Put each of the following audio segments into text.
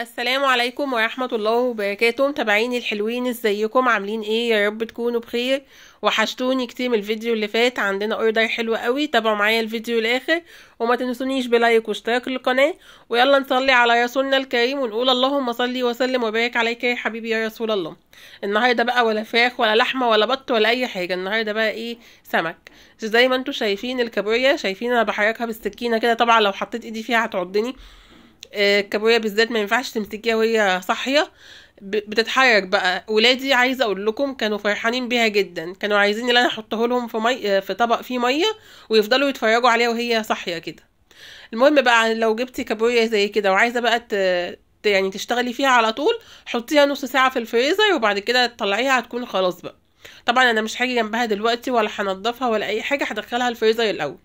السلام عليكم ورحمة الله وبركاته متابعيني الحلوين ازيكم عاملين ايه يا رب تكونوا بخير وحشتوني كتير من الفيديو اللي فات عندنا اوردر حلو قوي تابعوا معايا الفيديو الاخر وما تنسونيش بلايك واشتراك للقناة ويلا نصلي على رسولنا الكريم ونقول اللهم صلي وسلم وبارك عليك يا حبيبي يا رسول الله النهارده بقى ولا فراخ ولا لحمة ولا بط ولا اي حاجة النهارده بقى ايه سمك زي ما انتوا شايفين الكابوريا شايفين انا بحركها بالسكينة كده طبعا لو حطيت ايدي فيها هتعضني الكابوريا آه، بالذات ما ينفعش تمسكيها وهي صاحيه بتتحرك بقى ولادي عايزه اقول لكم كانوا فرحانين بيها جدا كانوا عايزين ان انا احطه لهم في مي... آه، في طبق فيه ميه ويفضلوا يتفرجوا عليها وهي صاحيه كده المهم بقى لو جبتي كابوريا زي كده وعايزه بقى ت... يعني تشتغلي فيها على طول حطيها نص ساعه في الفريزر وبعد كده تطلعيها هتكون خلاص بقى طبعا انا مش هاجي جنبها دلوقتي ولا هنضفها ولا اي حاجه هدخلها الفريزر الاول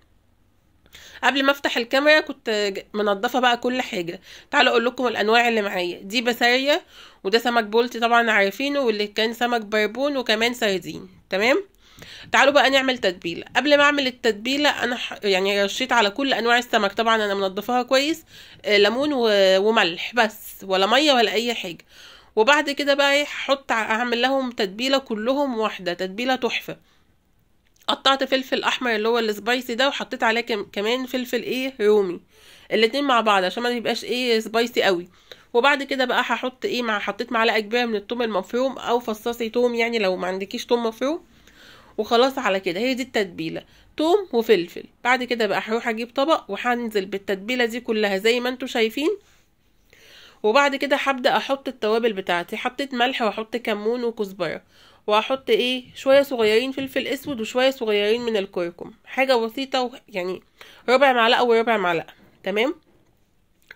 قبل ما افتح الكاميرا كنت منضفه بقى كل حاجه تعالوا اقول لكم الانواع اللي معايا دي بساريه وده سمك بولتي طبعا عارفينه واللي كان سمك بربون وكمان سردين تمام تعالوا بقى نعمل تتبيله قبل ما اعمل التتبيله انا يعني رشيت على كل انواع السمك طبعا انا منضفاها كويس آه، ليمون وملح بس ولا ميه ولا اي حاجه وبعد كده بقى إيه، هحط اعمل لهم تتبيله كلهم واحده تتبيله تحفه قطعت فلفل احمر اللي هو السبايسي ده وحطيت عليه كمان فلفل ايه رومي الاتنين مع بعض عشان ما يبقاش ايه سبايسي قوي وبعد كده بقى هحط ايه مع حطيت معلقه كبيره من الثوم المفروم او فصاصي ثوم يعني لو ما عندكيش ثوم مفروم وخلاص على كده هي دي التتبيله ثوم وفلفل بعد كده بقى هروح اجيب طبق وهنزل بالتتبيله دي كلها زي ما انتم شايفين وبعد كده هبدا احط التوابل بتاعتي حطيت ملح واحط كمون وكزبره وهحط ايه شويه صغيرين فلفل اسود وشويه صغيرين من الكركم حاجه بسيطه و... يعني ربع معلقه وربع معلقه تمام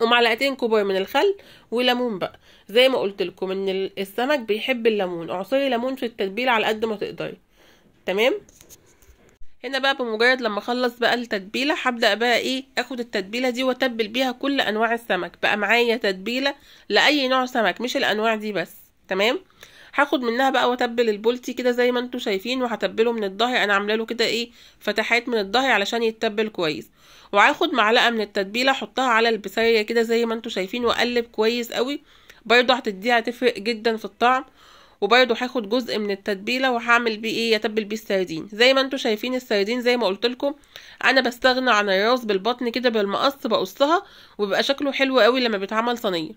ومعلقتين كبار من الخل وليمون بقى زي ما قلت لكم ان السمك بيحب الليمون اعصري ليمون في التتبيله على قد ما تقدري تمام هنا بقى بمجرد لما اخلص بقى التتبيله هبدا بقى ايه اخد التتبيله دي واتبل بيها كل انواع السمك بقى معايا تتبيله لاي نوع سمك مش الانواع دي بس تمام هاخد منها بقى واتبل البولتي كده زي ما انتم شايفين وهتبله من الضهي انا عامله له كده ايه فتحات من الضهي علشان يتبل كويس وهاخد معلقه من التتبيله احطها على البسيه كده زي ما انتم شايفين واقلب كويس قوي برضه هتديها هتفرق جدا في الطعم وبرضه هاخد جزء من التتبيله وهعمل بيه ايه اتبل بيه السردين زي ما انتم شايفين السردين زي ما قلت لكم انا بستغنى عن الراس بالبطن كده بالمقص بقصها وبيبقى شكله حلو قوي لما بيتعمل صينيه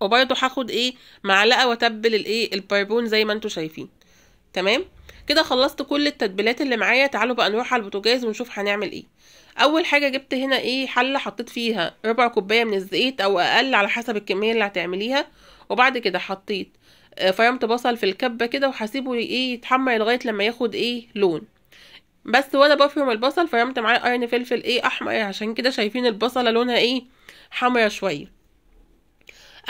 وبرده هاخد ايه معلقه واتبل الايه الباربون زي ما انتم شايفين تمام كده خلصت كل التتبيلات اللي معايا تعالوا بقى نروح على البوتاجاز ونشوف هنعمل ايه اول حاجه جبت هنا ايه حله حطيت فيها ربع كوبايه من الزيت او اقل على حسب الكميه اللي هتعمليها وبعد كده حطيت آه، فرمت بصل في الكبه كده وهسيبه ايه يتحمر لغايه لما ياخد ايه لون بس وانا بفرم البصل فرمت معاه قرن فلفل ايه احمر عشان كده شايفين البصله لونها ايه حمرا شويه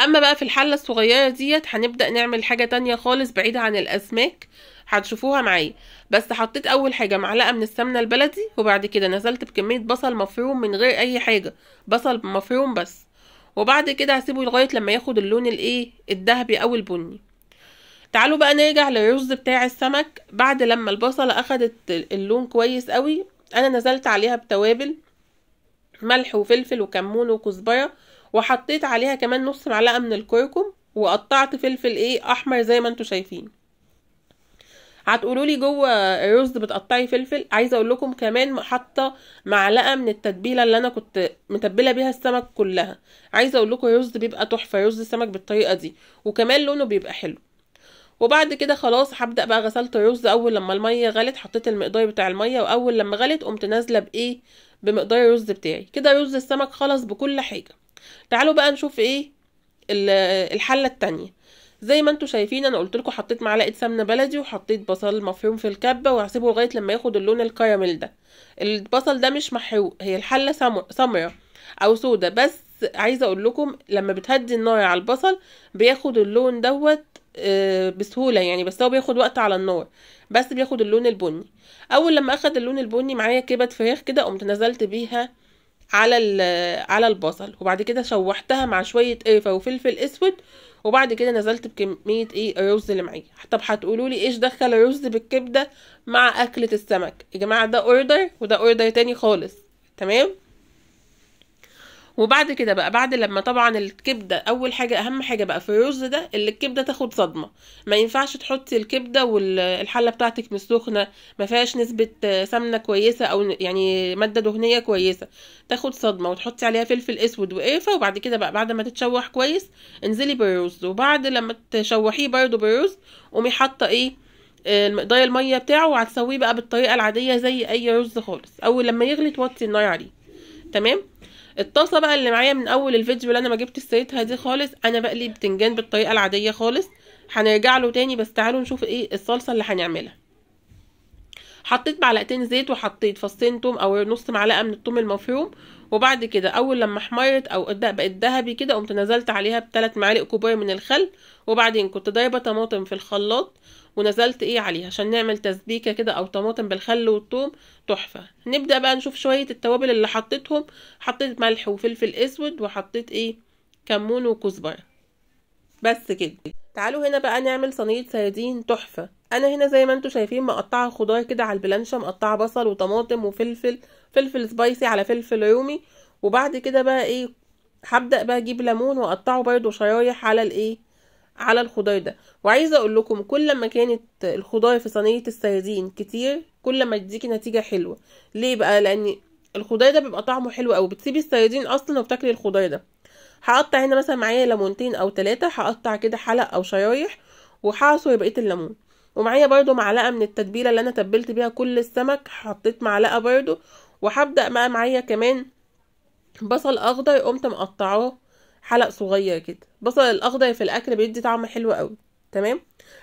اما بقى في الحله الصغيره ديت هنبدا نعمل حاجه تانية خالص بعيده عن الاسماك هتشوفوها معايا بس حطيت اول حاجه معلقه من السمنه البلدي وبعد كده نزلت بكميه بصل مفروم من غير اي حاجه بصل مفروم بس وبعد كده هسيبه لغايه لما ياخد اللون الايه الذهبي او البني تعالوا بقى نرجع للرز بتاع السمك بعد لما البصله اخدت اللون كويس قوي انا نزلت عليها بتوابل ملح وفلفل وكمون وكزبره وحطيت عليها كمان نص معلقه من الكركم وقطعت فلفل ايه احمر زي ما انتم شايفين هتقولوا لي جوه الرز بتقطعي فلفل عايزه اقول لكم كمان حاطه معلقه من التتبيله اللي انا كنت متبله بيها السمك كلها عايزه اقول لكم الرز بيبقى تحفه رز السمك بالطريقه دي وكمان لونه بيبقى حلو وبعد كده خلاص هبدا بقى غسلت الرز اول لما الميه غلت حطيت المقدار بتاع الميه واول لما غلت قمت نازله بايه بمقدار الرز بتاعي كده رز السمك خلص بكل حاجه تعالوا بقى نشوف ايه الحله التانية زي ما انتم شايفين انا قلت لكم حطيت معلقه سمنه بلدي وحطيت بصل مفروم في الكبه وهسيبه لغايه لما ياخد اللون الكراميل ده البصل ده مش محروق هي الحله سمرا او سودا بس عايزه اقول لكم لما بتهدي النار على البصل بياخد اللون دوت آه، بسهوله يعني بس هو بياخد وقت على النار بس بياخد اللون البني اول لما اخد اللون البني معايا كبد فراخ كده قمت نزلت بيها على على البصل وبعد كده شوحتها مع شويه قرفه وفلفل اسود وبعد كده نزلت بكميه ايه الرز اللي معايا طب هتقولوا لي ايش دخل الرز بالكبده مع اكله السمك يا جماعه ده اوردر وده اوردر تاني خالص تمام وبعد كده بقى بعد لما طبعا الكبده اول حاجه اهم حاجه بقى في الرز ده اللي الكبده تاخد صدمه ما ينفعش تحطي الكبده والحله بتاعتك مش سخنه ما فيهاش نسبه سمنه كويسه او يعني ماده دهنيه كويسه تاخد صدمه وتحطي عليها فلفل اسود وقرفه وبعد كده بقى بعد ما تتشوح كويس انزلي بالرز وبعد لما تشوحيه برده بالرز قومي حاطه ايه آه، مقدار الميه بتاعه وهتسويه بقى بالطريقه العاديه زي اي رز خالص اول لما يغلي توطي النار عليه تمام الطاسه بقى اللي معايا من اول الفيديو اللي انا ما جبت سيرتها دي خالص انا بقلي بتنجان بالطريقه العاديه خالص هنرجع له تاني بس تعالوا نشوف ايه الصلصه اللي هنعملها حطيت معلقتين زيت وحطيت فصين توم او نص معلقه من التوم المفروم وبعد كده اول لما احمرت او بقت ذهبي كده قمت نزلت عليها بثلاث معالق كبار من الخل وبعدين كنت ضاربه طماطم في الخلاط ونزلت ايه عليه عشان نعمل تسبيكه كده او طماطم بالخل والثوم تحفه نبدا بقى نشوف شويه التوابل اللي حطيتهم حطيت ملح وفلفل اسود وحطيت ايه كمون وكزبره بس كده تعالوا هنا بقى نعمل صينيه صيادين تحفه انا هنا زي ما انتم شايفين مقطعه خضار كده على البلانشه مقطعه بصل وطماطم وفلفل فلفل سبايسي على فلفل رومي وبعد كده بقى ايه هبدا بقى اجيب ليمون واقطعه برضه شرايح على الايه على الخضار ده وعايزه اقول لكم كل ما كانت الخضار في صينيه السردين كتير كل ما تديكي نتيجه حلوه ليه بقى لان الخضار ده بيبقى طعمه حلو قوي بتسيبي السردين اصلا وبتاكلي الخضار ده هقطع هنا مثلا معايا ليمونتين او ثلاثه هقطع كده حلق او شرايح وهعصر بقيه الليمون ومعايا برده معلقه من التتبيله اللي انا تبلت بيها كل السمك حطيت معلقه برده وهبدا بقى معايا كمان بصل اخضر قمت مقطعاه حلق صغير كده البصل الاخضر في الاكل بيدي طعم حلو قوي تمام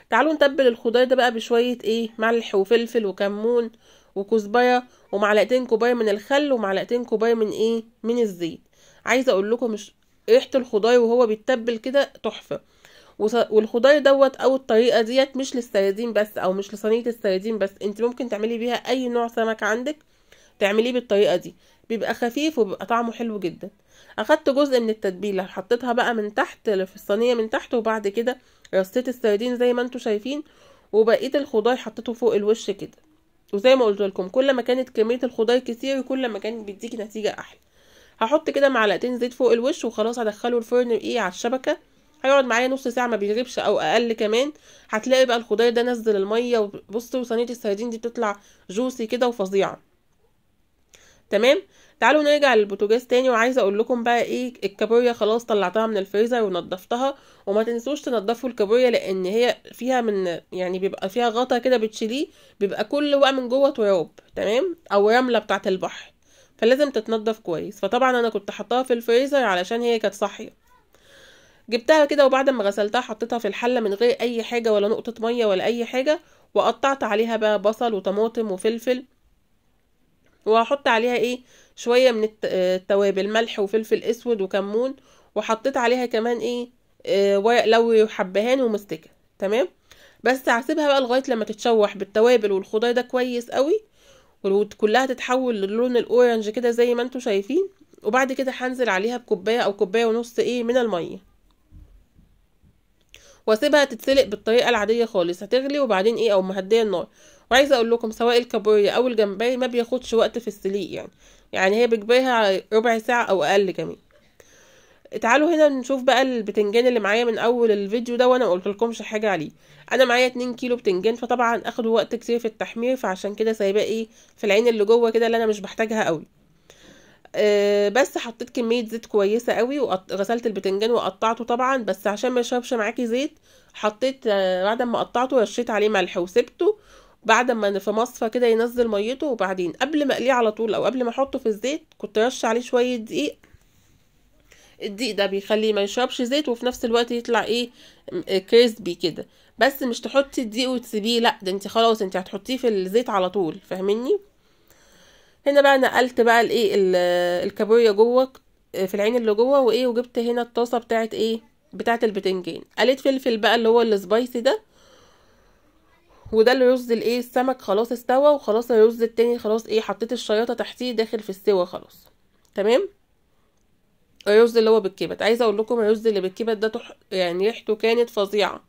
تعالوا نتبل الخضار ده بقى بشويه ايه ملح وفلفل وكمون وكزبره ومعلقتين كبار من الخل ومعلقتين كبار من ايه من الزيت عايزه اقول لكم مش ريحه الخضار وهو بيتبل كده تحفه والخضار دوت او الطريقه ديت مش للسردين بس او مش لصينيه السردين بس انت ممكن تعملي بيها اي نوع سمك عندك تعمليه بالطريقه دي بيبقى خفيف وبيبقى طعمه حلو جدا اخدت جزء من التتبيله حطيتها بقى من تحت في الصينيه من تحت وبعد كده رصيت السردين زي ما انتم شايفين وبقيه الخضار حطيته فوق الوش كده وزي ما قلت لكم كل ما كانت كميه الخضار كتير كل ما كانت بيديكي نتيجه احلى هحط كده معلقتين زيت فوق الوش وخلاص هدخله الفرن ايه على الشبكه هيقعد معايا نص ساعه ما بيغيبش او اقل كمان هتلاقي بقى الخضار ده نزل الميه وبصوا صينيه السردين دي بتطلع جوسي كده وفظيعه تمام تعالوا نرجع للبوتاجاز تاني وعايزه اقول لكم بقى ايه الكابوريا خلاص طلعتها من الفريزر ونضفتها وما تنسوش تنضفوا الكابوريا لان هي فيها من يعني بيبقى فيها غطا كده بتشيليه بيبقى كله بقى من جوه تراب تمام او رمله بتاعه البحر فلازم تتنضف كويس فطبعا انا كنت حطاها في الفريزر علشان هي كانت صاحيه جبتها كده وبعد ما غسلتها حطيتها في الحله من غير اي حاجه ولا نقطه ميه ولا اي حاجه وقطعت عليها بقى بصل وطماطم وفلفل وهحط عليها ايه شويه من آه، التوابل ملح وفلفل اسود وكمون وحطيت عليها كمان ايه آه ورق لوي وحبهان ومستكه تمام بس هسيبها بقى لغايه لما تتشوح بالتوابل والخضار ده كويس قوي وكلها تتحول للون الاورنج كده زي ما انتم شايفين وبعد كده هنزل عليها بكوبايه او كوبايه ونص ايه من الميه واسيبها تتسلق بالطريقه العاديه خالص هتغلي وبعدين ايه او مهديه النار وعايزه اقول لكم سواء الكابوريا او الجمبري ما بياخدش وقت في السليق يعني يعني هي بكبرها ربع ساعه او اقل كمان تعالوا هنا نشوف بقى البتنجان اللي معايا من اول الفيديو ده وانا قلت لكمش حاجه عليه انا معايا 2 كيلو بتنجان فطبعا اخدوا وقت كتير في التحمير فعشان كده سايباه ايه في العين اللي جوه كده اللي انا مش بحتاجها قوي آه، بس حطيت كميه زيت كويسه قوي وغسلت البتنجان وقطعته طبعا بس عشان ما يشربش معاكي زيت حطيت آه، بعد ما قطعته رشيت عليه ملح وسبته بعد ما في مصفى كده ينزل ميته وبعدين قبل ما اقليه على طول او قبل ما احطه في الزيت كنت رش عليه شويه دقيق الدقيق ده بيخليه ما يشربش زيت وفي نفس الوقت يطلع ايه كريسبي آه، كده بس مش تحطي الدقيق وتسيبيه لا ده انت خلاص انت هتحطيه في الزيت على طول فاهميني هنا بقى نقلت بقى الايه الكابوريا جوه آه، في العين اللي جوه وايه وجبت هنا الطاسه بتاعه ايه بتاعه البتنجان قليت فلفل بقى اللي هو السبايسي ده وده الرز الايه السمك خلاص استوى وخلاص الرز التاني خلاص ايه حطيت الشياطه تحتيه داخل في السوا خلاص تمام الرز اللي هو بالكبد عايزه اقول لكم الرز اللي بالكبد ده تح... يعني ريحته كانت فظيعه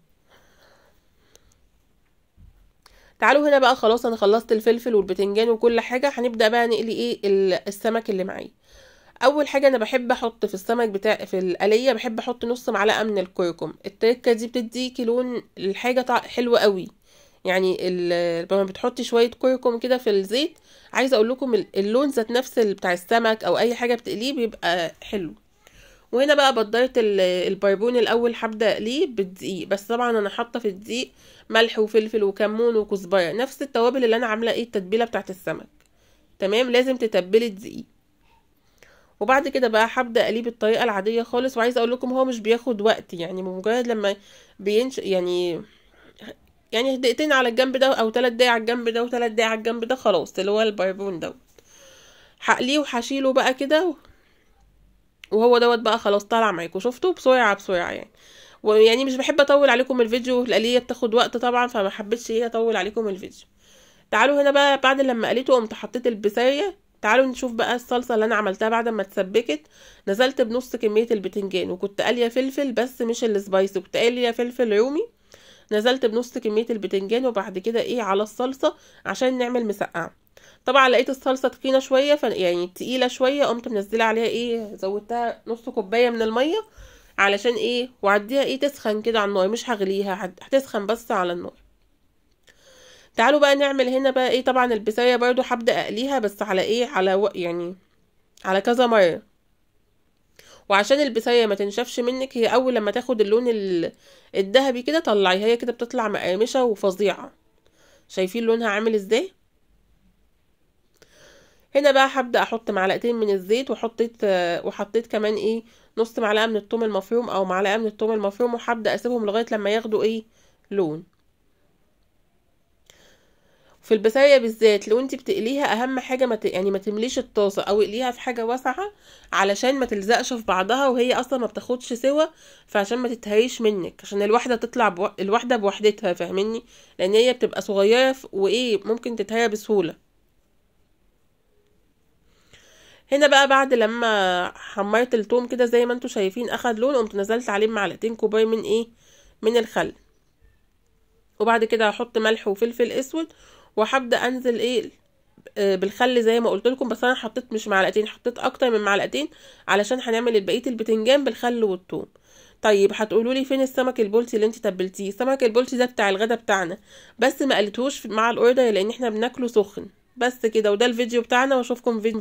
تعالوا هنا بقى خلاص انا خلصت الفلفل والبتنجان وكل حاجه هنبدا بقى نقلي ايه السمك اللي معايا اول حاجه انا بحب احط في السمك بتاع في القليه بحب احط نص معلقه من الكركم التركه دي بتديكي لون الحاجه حلو قوي يعني لما بتحطي شويه كركم كده في الزيت عايزه اقول لكم اللون ذات نفس بتاع السمك او اي حاجه بتقليه بيبقى حلو وهنا بقى بضيت البربون الاول هبدا اقليه بالدقيق بس طبعا انا حاطه في الدقيق ملح وفلفل وكمون وكزبره نفس التوابل اللي انا عامله ايه التتبيله بتاعه السمك تمام لازم تتبلي الدقيق وبعد كده بقى هبدا اقليه بالطريقه العاديه خالص وعايزه اقول لكم هو مش بياخد وقت يعني بمجرد لما بينش يعني يعني دقيقتين على الجنب ده او ثلاث دقايق على الجنب ده وثلاث دقايق على الجنب ده خلاص اللي هو البربون دوت هقليه وهشيله بقى كده وهو دوت بقى خلاص طالع معاكم شفتوا بسرعه بسرعه يعني ويعني مش بحب اطول عليكم الفيديو الاليه بتاخد وقت طبعا فما حبيتش ايه اطول عليكم الفيديو تعالوا هنا بقى بعد لما قليته قمت حطيت البسايه تعالوا نشوف بقى الصلصه اللي انا عملتها بعد ما اتسبكت نزلت بنص كميه البتنجان وكنت قاليه فلفل بس مش السبايسي كنت قاليه فلفل رومي نزلت بنص كميه البتنجان وبعد كده ايه على الصلصه عشان نعمل مسقعه طبعا لقيت الصلصه تقيله شويه ف يعني تقيله شويه قمت منزله عليها ايه زودتها نص كوبايه من الميه علشان ايه وعديها ايه تسخن كده على النار مش هغليها هتسخن بس على النار تعالوا بقى نعمل هنا بقى ايه طبعا البسايه برضو هبدا اقليها بس على ايه على و... يعني على كذا مره وعشان البسايه ما تنشفش منك هي اول لما تاخد اللون الذهبي كده طلعيها هي كده بتطلع مقرمشه وفظيعه شايفين لونها عامل ازاي هنا بقى هبدا احط معلقتين من الزيت وحطيت آه، وحطيت كمان ايه نص معلقه من الثوم المفروم او معلقه من الثوم المفروم وهبدا اسيبهم لغايه لما ياخدوا ايه لون في البسله بالذات لو انت بتقليها اهم حاجه ما مت... يعني ما تمليش الطاسه او اقليها في حاجه واسعه علشان ما تلزقش في بعضها وهي اصلا ما بتاخدش سوا فعشان ما تتهريش منك عشان الواحده تطلع بو... الواحده بوحدتها فاهمني لان هي بتبقى صغيره وايه ممكن تتهرى بسهوله هنا بقى بعد لما حمرت التوم كده زي ما انتوا شايفين اخد لون قمت نزلت عليه معلقتين كبار من ايه من الخل وبعد كده هحط ملح وفلفل اسود وهبدا انزل ايه آه، بالخل زي ما قلت لكم بس انا حطيت مش معلقتين حطيت اكتر من معلقتين علشان هنعمل بقيه البتنجان بالخل والثوم طيب هتقولوا لي فين السمك البلطي اللي انت تبلتيه السمك البلطي ده بتاع الغدا بتاعنا بس ما قلتهوش مع الاوردر لان احنا بناكله سخن بس كده وده الفيديو بتاعنا واشوفكم فيديو